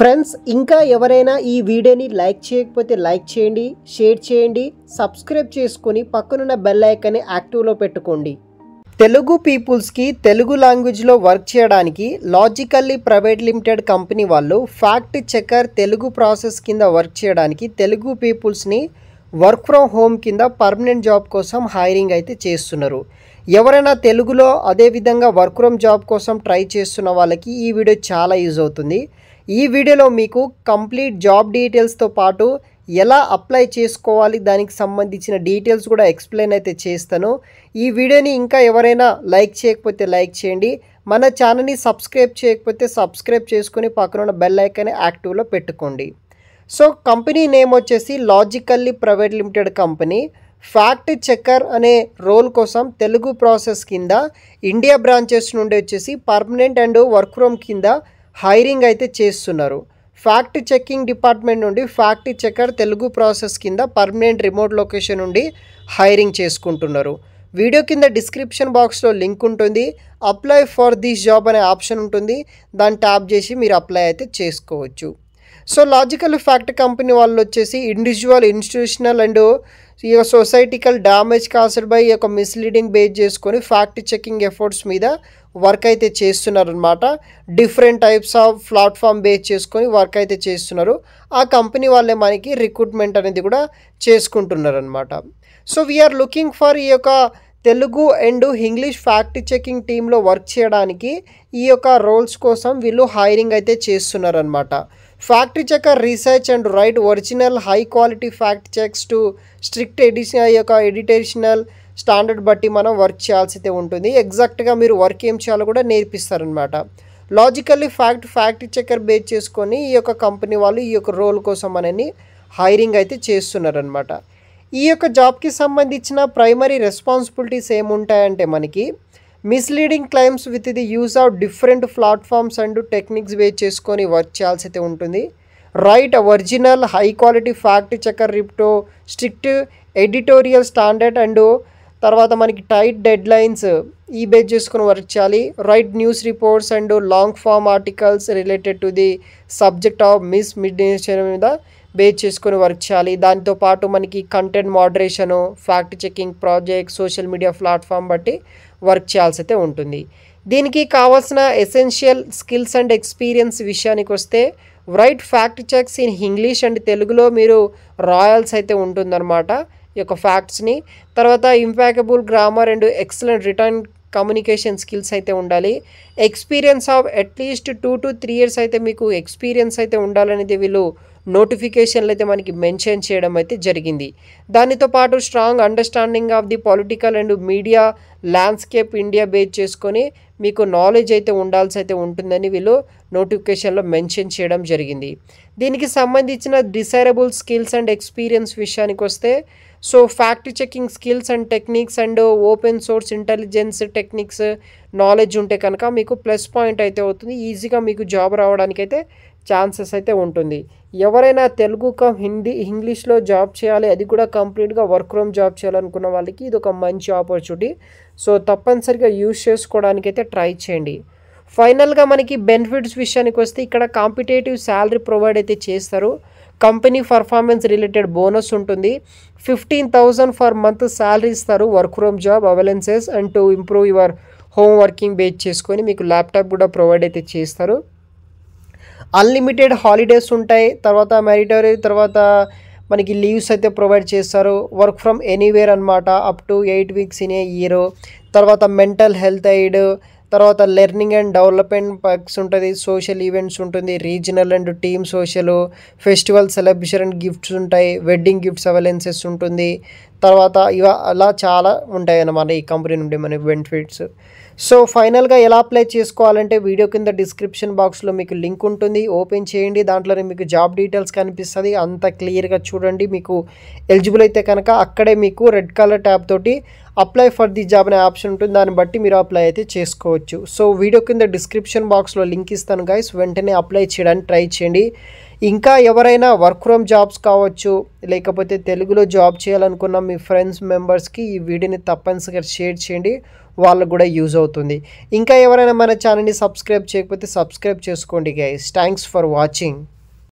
friends ఇంకా ఎవరైనా ఈ వీడియోని లైక్ చేయకపోతే లైక్ చేయండి షేర్ చేయండి సబ్స్క్రైబ్ చేసుకొని పక్కనున్న బెల్ ఐకాన్ని యాక్టివ్లో పెట్టుకోండి తెలుగు పీపుల్స్కి తెలుగు లాంగ్వేజ్లో వర్క్ చేయడానికి లాజికల్లీ ప్రైవేట్ లిమిటెడ్ కంపెనీ వాళ్ళు ఫ్యాక్ట్ చెకర్ తెలుగు ప్రాసెస్ కింద వర్క్ చేయడానికి తెలుగు పీపుల్స్ని వర్క్ ఫ్రమ్ హోమ్ కింద పర్మనెంట్ జాబ్ కోసం హైరింగ్ అయితే చేస్తున్నారు ఎవరైనా తెలుగులో అదేవిధంగా వర్క్ ఫ్రమ్ జాబ్ కోసం ట్రై చేస్తున్న వాళ్ళకి ఈ వీడియో చాలా యూజ్ అవుతుంది ఈ వీడియోలో మీకు కంప్లీట్ జాబ్ డీటెయిల్స్తో పాటు ఎలా అప్లై చేసుకోవాలి దానికి సంబంధించిన డీటెయిల్స్ కూడా ఎక్స్ప్లెయిన్ అయితే చేస్తాను ఈ వీడియోని ఇంకా ఎవరైనా లైక్ చేయకపోతే లైక్ చేయండి మన ఛానల్ని సబ్స్క్రైబ్ చేయకపోతే సబ్స్క్రైబ్ చేసుకుని పక్కన ఉన్న బెల్ ఐకాన్ని యాక్టివ్లో పెట్టుకోండి సో కంపెనీ నేమ్ వచ్చేసి logically private limited company fact checker అనే రోల్ కోసం తెలుగు ప్రాసెస్ కింద ఇండియా బ్రాంచెస్ నుండి వచ్చేసి పర్మనెంట్ అండ్ వర్క్ ఫ్రమ్ కింద హైరింగ్ అయితే చేస్తున్నారు ఫ్యాక్ట్ చెక్కింగ్ డిపార్ట్మెంట్ నుండి ఫ్యాక్ట్ చెక్కర్ తెలుగు ప్రాసెస్ కింద పర్మనెంట్ రిమోట్ లొకేషన్ నుండి హైరింగ్ చేసుకుంటున్నారు వీడియో కింద డిస్క్రిప్షన్ బాక్స్లో లింక్ ఉంటుంది అప్లై ఫర్ దిస్ జాబ్ అనే ఆప్షన్ ఉంటుంది దాన్ని ట్యాప్ చేసి మీరు అప్లై అయితే చేసుకోవచ్చు సో లాజికల్ ఫ్యాక్ట్ కంపెనీ వాళ్ళు వచ్చేసి ఇండివిజువల్ ఇన్స్టిట్యూషనల్ అండ్ ఈ యొక్క సొసైటికల్ డ్యామేజ్ కాస్డ్ బై ఈ యొక్క మిస్లీడింగ్ బేస్ చేసుకొని ఫ్యాక్ట్ చెకింగ్ ఎఫర్ట్స్ మీద వర్క్ అయితే చేస్తున్నారనమాట different types of platform base చేసుకొని వర్క్ అయితే చేస్తున్నారు ఆ కంపెనీ వాళ్ళే మనకి రిక్రూట్మెంట్ అనేది కూడా చేసుకుంటున్నారనమాట సో వీఆర్ లుకింగ్ ఫర్ ఈ యొక్క Telugu and English fact checking టీంలో వర్క్ చేయడానికి ఈ యొక్క రోల్స్ కోసం వీళ్ళు హైరింగ్ అయితే చేస్తున్నారనమాట fact checker research and write original high quality fact checks to strict edition ఈ యొక్క ఎడిటేషనల్ స్టాండర్డ్ బట్టి మనం వర్క్ చేయాల్సి అయితే ఉంటుంది ఎగ్జాక్ట్గా మీరు వర్క్ ఏం చేయాలో కూడా నేర్పిస్తారనమాట logically fact fact checker base చేసుకొని ఈ యొక్క కంపెనీ వాళ్ళు ఈ యొక్క రోల్ కోసం అనేది హైరింగ్ అయితే చేస్తున్నారనమాట ఈ యొక్క జాబ్కి సంబంధించిన ప్రైమరీ రెస్పాన్సిబిలిటీస్ ఏముంటాయంటే మనకి misleading claims with the use of different platforms and techniques వే చేసుకొని వర్క్ చేయాల్సి అయితే ఉంటుంది write original high quality fact checker రిప్టో స్ట్రిక్ట్ ఎడిటోరియల్ స్టాండర్డ్ అండ్ తర్వాత మనకి టైట్ డెడ్ లైన్స్ ఈ బేస్ చేసుకుని వర్క్ చేయాలి write news reports and long form articles related to the subject of మిస్ మిడ్ మీద బేస్ చేసుకొని వర్క్ చేయాలి దాంతోపాటు మనకి content moderation fact checking project social media platform బట్టి వర్క్ చేయాల్సి అయితే ఉంటుంది దీనికి కావాల్సిన ఎసెన్షియల్ స్కిల్స్ అండ్ ఎక్స్పీరియన్స్ విషయానికి వస్తే write fact checks in English and తెలుగులో మీరు రాయల్స్ అయితే ఉంటుందన్నమాట ఈ యొక్క ఫ్యాక్ట్స్ని తర్వాత impeccable grammar and excellent written communication skills అయితే ఉండాలి experience of at least two to three years అయితే మీకు ఎక్స్పీరియన్స్ అయితే ఉండాలనేది వీళ్ళు నోటిఫికేషన్లు అయితే మనకి మెన్షన్ చేయడం అయితే జరిగింది దానితో పాటు strong understanding of the political and media landscape India base చేసుకొని మీకు నాలెడ్జ్ అయితే ఉండాల్సి అయితే ఉంటుందని వీళ్ళు నోటిఫికేషన్లో మెన్షన్ చేయడం జరిగింది దీనికి సంబంధించిన డిసైరబుల్ స్కిల్స్ అండ్ ఎక్స్పీరియన్స్ విషయానికి వస్తే so fact checking skills and techniques and open source intelligence techniques knowledge ఉంటే కనుక మీకు ప్లస్ పాయింట్ అయితే అవుతుంది ఈజీగా మీకు జాబ్ రావడానికైతే ఛాన్సెస్ అయితే ఉంటుంది ఎవరైనా తెలుగు కమ్ హిందీ ఇంగ్లీష్లో జాబ్ చేయాలి అది కూడా కంప్లీట్గా వర్క్ రూమ్ జాబ్ చేయాలనుకున్న వాళ్ళకి ఇది ఒక మంచి ఆపర్చునిటీ సో తప్పనిసరిగా యూజ్ చేసుకోవడానికైతే ట్రై చేయండి ఫైనల్గా మనకి బెనిఫిట్స్ విషయానికి వస్తే ఇక్కడ కాంపిటేటివ్ శాలరీ ప్రొవైడ్ అయితే చేస్తారు కంపెనీ పర్ఫార్మెన్స్ రిలేటెడ్ బోనస్ ఉంటుంది fifteen thousand for month salary ఇస్తారు work from job allowances and to improve your home working base చేసుకొని మీకు ల్యాప్టాప్ కూడా ప్రొవైడ్ అయితే చేస్తారు అన్లిమిటెడ్ హాలిడేస్ ఉంటాయి తర్వాత మెరిటరీ తర్వాత మనకి లీవ్స్ అయితే ప్రొవైడ్ చేస్తారు వర్క్ ఫ్రమ్ ఎనీవేర్ అనమాట up to eight weeks in a year తర్వాత మెంటల్ హెల్త్ ఎయిడ్ తర్వాత లెర్నింగ్ అండ్ డెవలప్మెంట్ పర్క్స్ ఉంటుంది సోషల్ ఈవెంట్స్ ఉంటుంది regional and team social festival celebration gifts ఉంటాయి వెడ్డింగ్ గిఫ్ట్స్ అవలెన్సెస్ ఉంటుంది తర్వాత ఇవ అలా చాలా ఉంటాయి అన్నమాట ఈ కంపెనీ నుండి మనకి బెనిఫిట్స్ సో ఫైనల్గా ఎలా అప్లై చేసుకోవాలంటే వీడియో కింద డిస్క్రిప్షన్ బాక్స్లో మీకు లింక్ ఉంటుంది ఓపెన్ చేయండి దాంట్లోనే మీకు జాబ్ డీటెయిల్స్ కనిపిస్తుంది అంత క్లియర్గా చూడండి మీకు ఎలిజిబుల్ అయితే కనుక అక్కడే మీకు రెడ్ కలర్ ట్యాబ్ తోటి అప్లై ఫర్ ది జాబ్ అనే ఆప్షన్ ఉంటుంది దాన్ని బట్టి మీరు అప్లై అయితే చేసుకోవచ్చు సో వీడియో కింద డిస్క్రిప్షన్ బాక్స్లో లింక్ ఇస్తాను గైస్ వెంటనే అప్లై చేయడానికి ట్రై చేయండి ఇంకా ఎవరైనా వర్క్ ఫ్రమ్ జాబ్స్ కావచ్చు లేకపోతే తెలుగులో జాబ్ చేయాలనుకున్న మీ ఫ్రెండ్స్ మెంబర్స్కి ఈ వీడియోని తప్పనిసరిగా షేర్ చేయండి వాళ్ళకు కూడా యూజ్ అవుతుంది ఇంకా ఎవరైనా మన ఛానల్ని సబ్స్క్రైబ్ చేయకపోతే సబ్స్క్రైబ్ చేసుకోండి గైస్ థ్యాంక్స్ ఫర్ వాచింగ్